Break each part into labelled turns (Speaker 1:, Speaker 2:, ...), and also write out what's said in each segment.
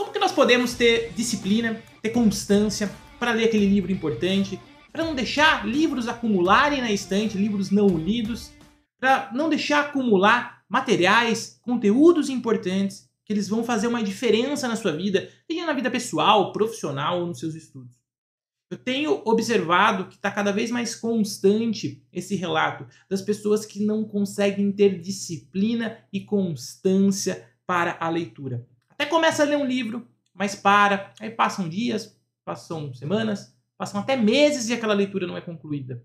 Speaker 1: Como que nós podemos ter disciplina, ter constância para ler aquele livro importante, para não deixar livros acumularem na estante, livros não lidos, para não deixar acumular materiais, conteúdos importantes que eles vão fazer uma diferença na sua vida, seja na vida pessoal, profissional ou nos seus estudos. Eu tenho observado que está cada vez mais constante esse relato das pessoas que não conseguem ter disciplina e constância para a leitura. Até começa a ler um livro, mas para, aí passam dias, passam semanas, passam até meses e aquela leitura não é concluída.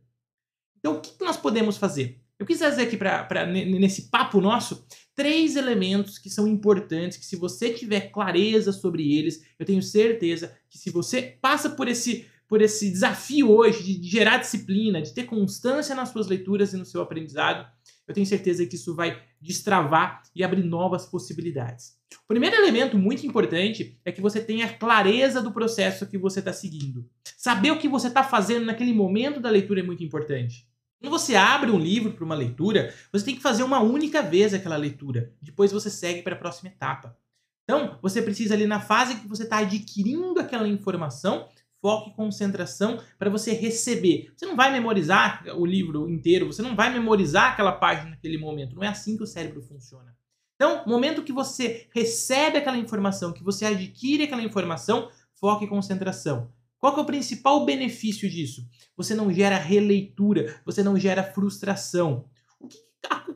Speaker 1: Então, o que nós podemos fazer? Eu quis trazer aqui pra, pra, nesse papo nosso três elementos que são importantes, que se você tiver clareza sobre eles, eu tenho certeza que se você passa por esse, por esse desafio hoje de, de gerar disciplina, de ter constância nas suas leituras e no seu aprendizado, eu tenho certeza que isso vai destravar e abrir novas possibilidades. O primeiro elemento muito importante é que você tenha clareza do processo que você está seguindo. Saber o que você está fazendo naquele momento da leitura é muito importante. Quando você abre um livro para uma leitura, você tem que fazer uma única vez aquela leitura. Depois você segue para a próxima etapa. Então, você precisa ali na fase que você está adquirindo aquela informação, foco e concentração para você receber. Você não vai memorizar o livro inteiro, você não vai memorizar aquela página naquele momento. Não é assim que o cérebro funciona. Então, momento que você recebe aquela informação, que você adquire aquela informação, foco e concentração. Qual é o principal benefício disso? Você não gera releitura, você não gera frustração. Que,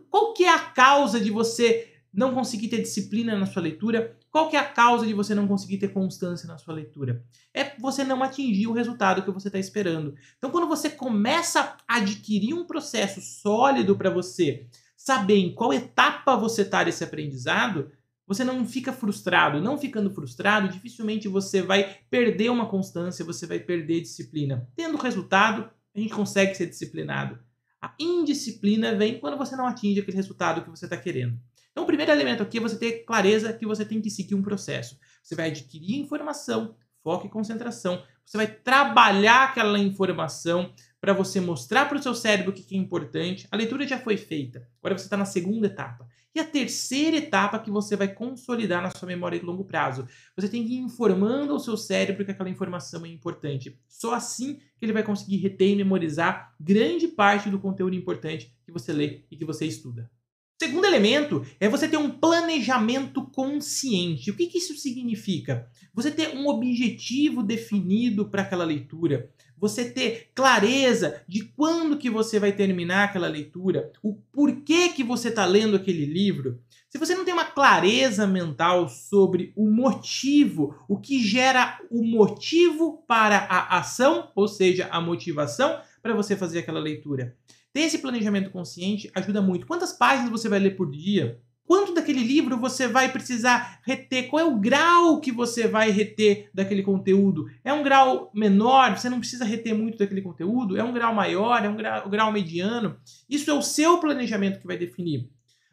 Speaker 1: qual que é a causa de você não conseguir ter disciplina na sua leitura? Qual que é a causa de você não conseguir ter constância na sua leitura? É você não atingir o resultado que você está esperando. Então, quando você começa a adquirir um processo sólido para você, saber em qual etapa você está desse aprendizado, você não fica frustrado. Não ficando frustrado, dificilmente você vai perder uma constância, você vai perder disciplina. Tendo resultado, a gente consegue ser disciplinado. A indisciplina vem quando você não atinge aquele resultado que você está querendo. Então, o primeiro elemento aqui é você ter clareza que você tem que seguir um processo. Você vai adquirir informação, foco e concentração. Você vai trabalhar aquela informação, para você mostrar para o seu cérebro o que é importante. A leitura já foi feita, agora você está na segunda etapa. E a terceira etapa que você vai consolidar na sua memória de longo prazo. Você tem que ir informando ao seu cérebro que aquela informação é importante. Só assim que ele vai conseguir reter e memorizar grande parte do conteúdo importante que você lê e que você estuda. Segundo elemento é você ter um planejamento consciente. O que, que isso significa? Você ter um objetivo definido para aquela leitura você ter clareza de quando que você vai terminar aquela leitura, o porquê que você está lendo aquele livro, se você não tem uma clareza mental sobre o motivo, o que gera o motivo para a ação, ou seja, a motivação para você fazer aquela leitura, ter esse planejamento consciente ajuda muito. Quantas páginas você vai ler por dia? quanto daquele livro você vai precisar reter, qual é o grau que você vai reter daquele conteúdo. É um grau menor, você não precisa reter muito daquele conteúdo, é um grau maior, é um grau, grau mediano. Isso é o seu planejamento que vai definir.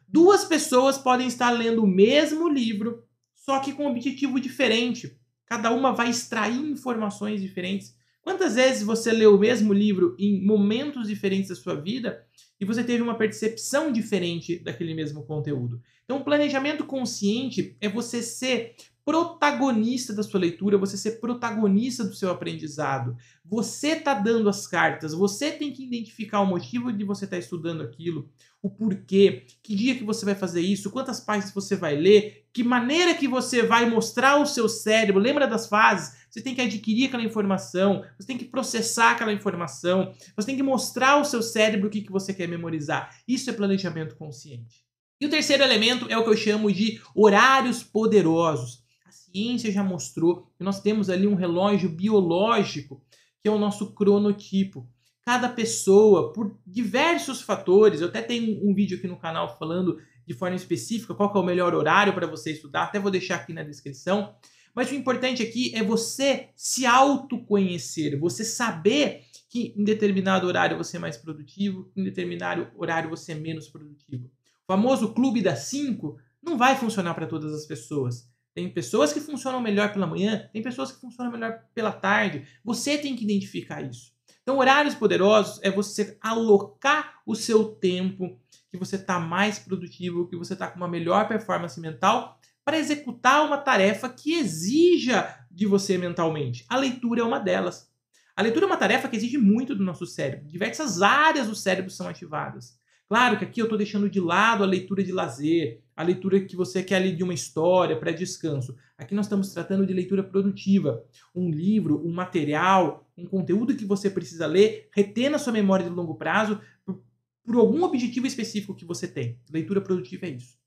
Speaker 1: Duas pessoas podem estar lendo o mesmo livro, só que com um objetivo diferente. Cada uma vai extrair informações diferentes Quantas vezes você leu o mesmo livro em momentos diferentes da sua vida e você teve uma percepção diferente daquele mesmo conteúdo? Então, planejamento consciente é você ser protagonista da sua leitura, você ser protagonista do seu aprendizado. Você está dando as cartas, você tem que identificar o motivo de você estar tá estudando aquilo, o porquê, que dia que você vai fazer isso, quantas páginas você vai ler, que maneira que você vai mostrar o seu cérebro. Lembra das fases? Você tem que adquirir aquela informação, você tem que processar aquela informação, você tem que mostrar ao seu cérebro o que, que você quer memorizar. Isso é planejamento consciente. E o terceiro elemento é o que eu chamo de horários poderosos. A ciência já mostrou que nós temos ali um relógio biológico, que é o nosso cronotipo cada pessoa por diversos fatores. Eu até tenho um vídeo aqui no canal falando de forma específica qual é o melhor horário para você estudar, até vou deixar aqui na descrição. Mas o importante aqui é você se autoconhecer, você saber que em determinado horário você é mais produtivo, em determinado horário você é menos produtivo. O famoso clube das 5 não vai funcionar para todas as pessoas. Tem pessoas que funcionam melhor pela manhã, tem pessoas que funcionam melhor pela tarde. Você tem que identificar isso. Então, horários poderosos é você alocar o seu tempo que você está mais produtivo, que você está com uma melhor performance mental para executar uma tarefa que exija de você mentalmente. A leitura é uma delas. A leitura é uma tarefa que exige muito do nosso cérebro. Diversas áreas do cérebro são ativadas. Claro que aqui eu estou deixando de lado a leitura de lazer, a leitura que você quer ler de uma história para descanso. Aqui nós estamos tratando de leitura produtiva. Um livro, um material, um conteúdo que você precisa ler, reter na sua memória de longo prazo por, por algum objetivo específico que você tem. Leitura produtiva é isso.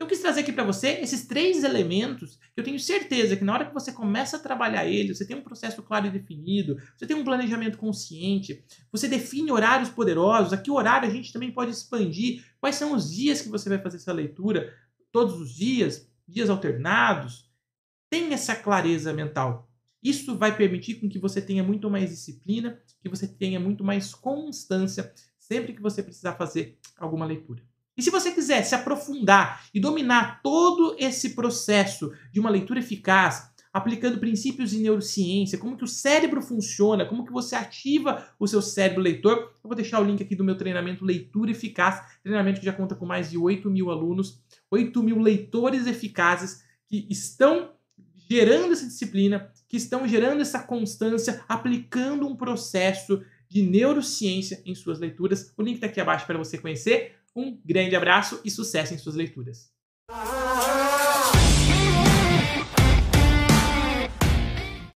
Speaker 1: Eu quis trazer aqui para você esses três elementos que eu tenho certeza que na hora que você começa a trabalhar eles, você tem um processo claro e definido, você tem um planejamento consciente, você define horários poderosos, a que horário a gente também pode expandir, quais são os dias que você vai fazer essa leitura, todos os dias, dias alternados. Tem essa clareza mental. Isso vai permitir com que você tenha muito mais disciplina, que você tenha muito mais constância sempre que você precisar fazer alguma leitura. E se você quiser se aprofundar e dominar todo esse processo de uma leitura eficaz, aplicando princípios de neurociência, como que o cérebro funciona, como que você ativa o seu cérebro leitor, eu vou deixar o link aqui do meu treinamento Leitura Eficaz, treinamento que já conta com mais de 8 mil alunos, 8 mil leitores eficazes que estão gerando essa disciplina, que estão gerando essa constância, aplicando um processo de neurociência em suas leituras. O link está aqui abaixo para você conhecer. Um grande abraço e sucesso em suas leituras.